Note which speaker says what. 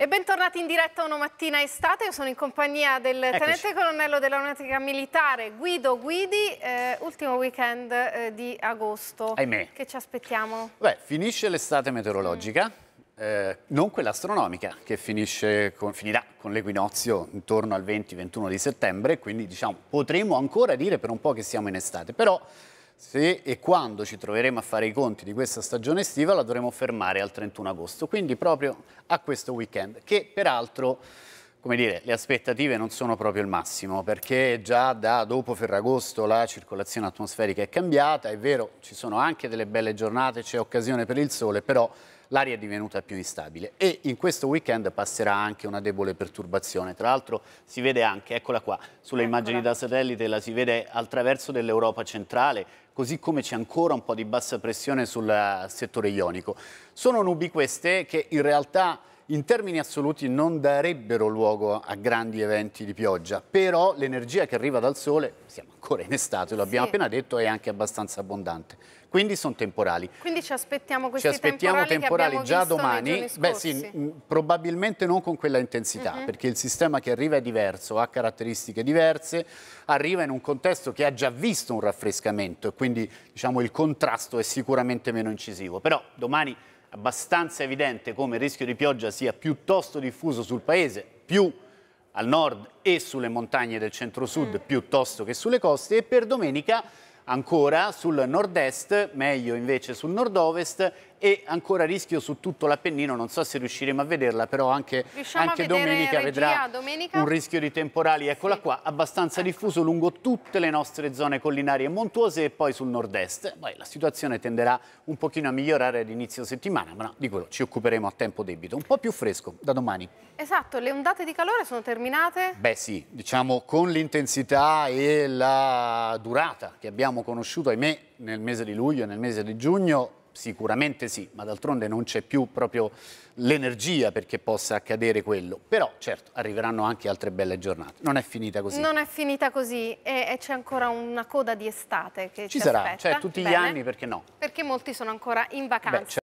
Speaker 1: E bentornati in diretta una mattina estate, io sono in compagnia del Eccoci. tenente colonnello della dell'aeronautica militare Guido Guidi, eh, ultimo weekend eh, di agosto. Ahimè. Che ci aspettiamo?
Speaker 2: Beh, finisce l'estate meteorologica, mm. eh, non quella astronomica, che finisce con, finirà con l'equinozio intorno al 20-21 di settembre, quindi diciamo potremo ancora dire per un po' che siamo in estate, però se e quando ci troveremo a fare i conti di questa stagione estiva la dovremo fermare al 31 agosto, quindi proprio a questo weekend, che peraltro come dire, le aspettative non sono proprio il massimo, perché già da dopo Ferragosto la circolazione atmosferica è cambiata, è vero, ci sono anche delle belle giornate, c'è occasione per il sole, però l'aria è divenuta più instabile e in questo weekend passerà anche una debole perturbazione. Tra l'altro si vede anche, eccola qua, sulle eccola. immagini da satellite la si vede al traverso dell'Europa centrale, così come c'è ancora un po' di bassa pressione sul settore ionico. Sono nubi queste che in realtà in termini assoluti non darebbero luogo a grandi eventi di pioggia, però l'energia che arriva dal sole, siamo ancora in estate, lo abbiamo sì. appena detto, è anche abbastanza abbondante. Quindi sono temporali.
Speaker 1: Quindi ci aspettiamo questi ci aspettiamo temporali, temporali già domani. Beh sì, mm,
Speaker 2: probabilmente non con quella intensità, uh mhm. -huh. perché il sistema che arriva è diverso, ha caratteristiche diverse, arriva in un contesto che ha già visto un raffrescamento e quindi diciamo, il contrasto è sicuramente meno incisivo. Però domani abbastanza evidente come il rischio di pioggia sia piuttosto diffuso sul paese, più al nord e sulle montagne del centro-sud mm. piuttosto che sulle coste e per domenica ancora sul nord-est, meglio invece sul nord-ovest e ancora rischio su tutto l'Appennino, non so se riusciremo a vederla, però anche, anche domenica regia, vedrà domenica? un rischio di temporali, eccola sì. qua, abbastanza ecco. diffuso lungo tutte le nostre zone collinari e montuose e poi sul nord-est. la situazione tenderà un pochino a migliorare all'inizio settimana, ma no, di quello ci occuperemo a tempo debito, un po' più fresco da domani.
Speaker 1: Esatto, le ondate di calore sono terminate?
Speaker 2: Beh sì, diciamo con l'intensità e la durata che abbiamo abbiamo conosciuto, ahimè, nel mese di luglio e nel mese di giugno, sicuramente sì, ma d'altronde non c'è più proprio l'energia perché possa accadere quello. Però certo, arriveranno anche altre belle giornate. Non è finita così. Non
Speaker 1: è finita così e, e c'è ancora una coda di estate che ci, ci sarà, aspetta. cioè tutti Bene. gli anni perché no? Perché molti sono ancora in vacanza. Beh,
Speaker 2: certo.